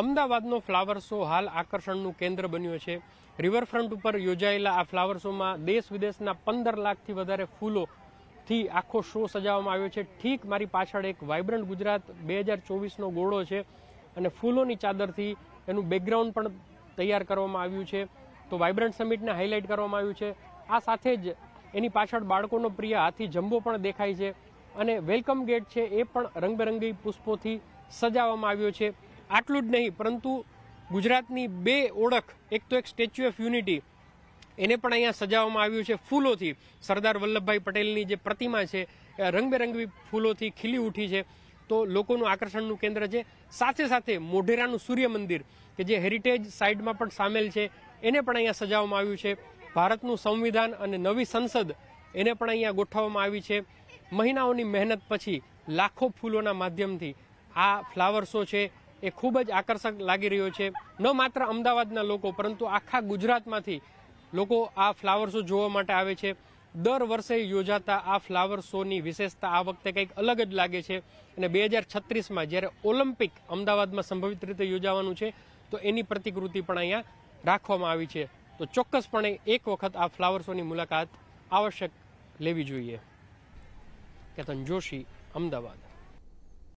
અમદાવાદનો flower show હાલ આકર્ષણનું કેન્દ્ર બન્યો છે રિવરફ્રન્ટ ઉપર યોજાયેલા આ ફ્લાવર શોમાં દેશ વિદેશના પંદર લાખથી વધારે ફૂલોથી આખો શો સજાવવામાં આવ્યો છે ઠીક મારી પાછળ એક વાઇબ્રન્ટ ગુજરાત બે હજાર ચોવીસનો ગોળો છે અને ફૂલોની ચાદરથી એનું બેકગ્રાઉન્ડ પણ તૈયાર કરવામાં આવ્યું છે તો વાઇબ્રન્ટ સમિટને હાઇલાઇટ કરવામાં આવ્યું છે આ સાથે જ એની પાછળ બાળકોનો પ્રિય હાથી જંબો પણ દેખાય છે અને વેલકમ ગેટ છે એ પણ રંગબેરંગી પુષ્પોથી સજાવવામાં આવ્યો છે આટલું જ નહીં પરંતુ ગુજરાતની બે ઓળખ એક તો એક સ્ટેચ્યુ ઓફ યુનિટી એને પણ અહીંયા સજાવવામાં આવ્યું છે ફૂલોથી સરદાર વલ્લભભાઈ પટેલની જે પ્રતિમા છે રંગબેરંગી ફૂલોથી ખીલી ઉઠી છે તો લોકોનું આકર્ષણનું કેન્દ્ર છે સાથે સાથે મોઢેરાનું સૂર્ય મંદિર કે જે હેરિટેજ સાઇડમાં પણ સામેલ છે એને પણ અહીંયા સજાવવામાં આવ્યું છે ભારતનું સંવિધાન અને નવી સંસદ એને પણ અહીંયા ગોઠવવામાં આવી છે મહિનાઓની મહેનત પછી લાખો ફૂલોના માધ્યમથી આ ફ્લાવર શો છે એ ખૂબ જ આકર્ષક લાગી રહ્યો છે ન માત્ર અમદાવાદના લોકો પરંતુ આખા ગુજરાતમાંથી લોકો આ ફ્લાવર શો જોવા માટે આવે છે દર વર્ષે યોજાતા આ ફ્લાવર શોની વિશેષતા આ વખતે કંઈક અલગ જ લાગે છે અને બે હજાર છત્રીસમાં જ્યારે ઓલિમ્પિક અમદાવાદમાં સંભવિત રીતે યોજાવાનું છે તો એની પ્રતિકૃતિ પણ અહીંયા રાખવામાં આવી છે તો ચોક્કસપણે એક વખત આ ફ્લાવર શોની મુલાકાત આવશ્યક લેવી જોઈએ કેતન જોશી અમદાવાદ